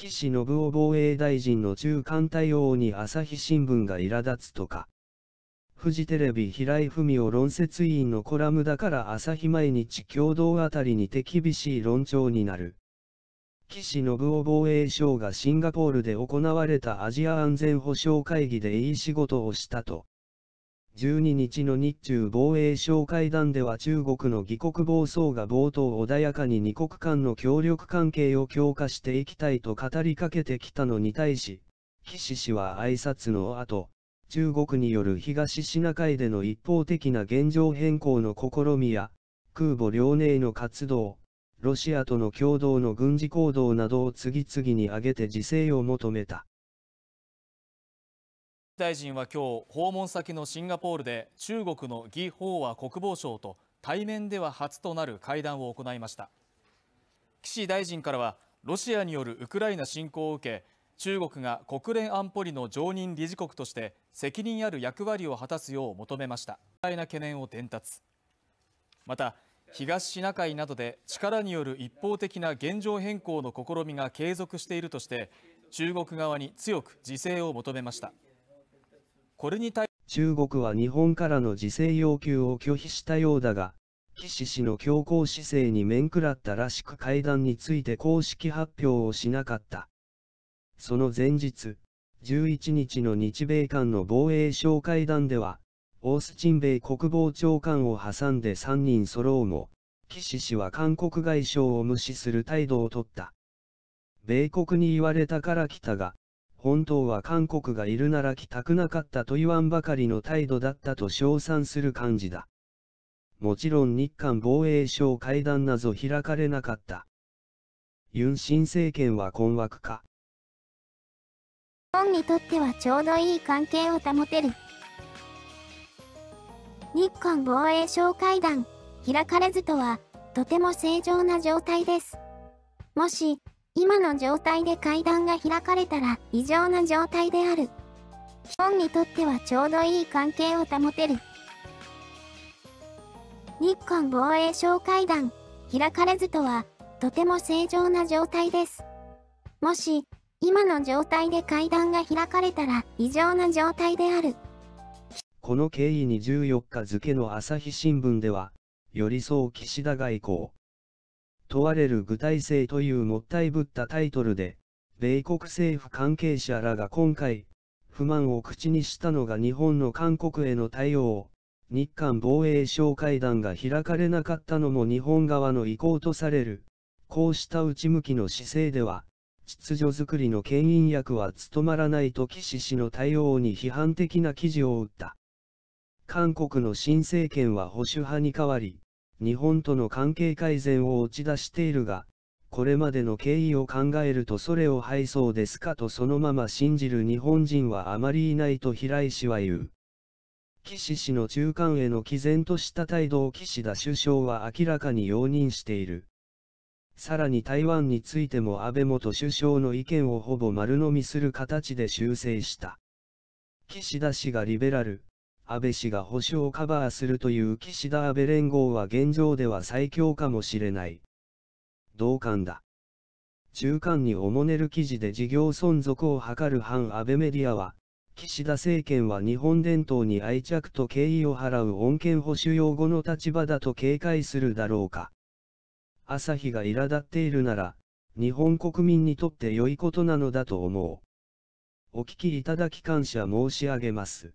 岸信夫防衛大臣の中間対応に朝日新聞が苛立つとか。フジテレビ平井文夫論説委員のコラムだから朝日毎日共同あたりにて厳しい論調になる。岸信夫防衛省がシンガポールで行われたアジア安全保障会議でいい仕事をしたと。12日の日中防衛相会談では中国の義国防総が冒頭穏やかに二国間の協力関係を強化していきたいと語りかけてきたのに対し、岸氏は挨拶の後、中国による東シナ海での一方的な現状変更の試みや、空母遼寧の活動、ロシアとの共同の軍事行動などを次々に挙げて自制を求めた。大臣は今日訪問先のシンガポールで中国の魏鳳和国防相と対面では初となる会談を行いました岸大臣からはロシアによるウクライナ侵攻を受け中国が国連安保理の常任理事国として責任ある役割を果たすよう求めました大な懸念を伝達また東シナ海などで力による一方的な現状変更の試みが継続しているとして中国側に強く自制を求めましたこれに対中国は日本からの自制要求を拒否したようだが、岸氏の強硬姿勢に面食らったらしく会談について公式発表をしなかった。その前日、11日の日米間の防衛省会談では、オースチン米国防長官を挟んで3人揃うも、岸氏は韓国外相を無視する態度をとった。米国に言われたから来たが、本当は韓国がいるなら来たくなかったと言わんばかりの態度だったと称賛する感じだ。もちろん日韓防衛省会談など開かれなかった。ユン新政権は困惑か。日本にとってはちょうどいい関係を保てる。日韓防衛省会談、開かれずとは、とても正常な状態です。もし、今の状態で階段が開かれたら異常な状態である。日本にとってはちょうどいい関係を保てる。日韓防衛省会談、開かれずとは、とても正常な状態です。もし、今の状態で会談が開かれたら異常な状態である。この経緯に14日付の朝日新聞では、寄り添う岸田外交、問われる具体性というもったいぶったタイトルで、米国政府関係者らが今回、不満を口にしたのが日本の韓国への対応、日韓防衛相会談が開かれなかったのも日本側の意向とされる。こうした内向きの姿勢では、秩序づくりの牽引役は務まらないと岸氏の対応に批判的な記事を打った。韓国の新政権は保守派に代わり、日本との関係改善を打ち出しているが、これまでの経緯を考えるとそれを敗そうですかとそのまま信じる日本人はあまりいないと平井氏は言う。岸氏の中間への毅然とした態度を岸田首相は明らかに容認している。さらに台湾についても安倍元首相の意見をほぼ丸呑みする形で修正した。岸田氏がリベラル、安倍氏が保守をカバーするという岸田安倍連合は現状では最強かもしれない。同感だ。中間におもねる記事で事業存続を図る反安倍メディアは、岸田政権は日本伝統に愛着と敬意を払う穏健保守用語の立場だと警戒するだろうか。朝日が苛立っているなら、日本国民にとって良いことなのだと思う。お聞きいただき感謝申し上げます。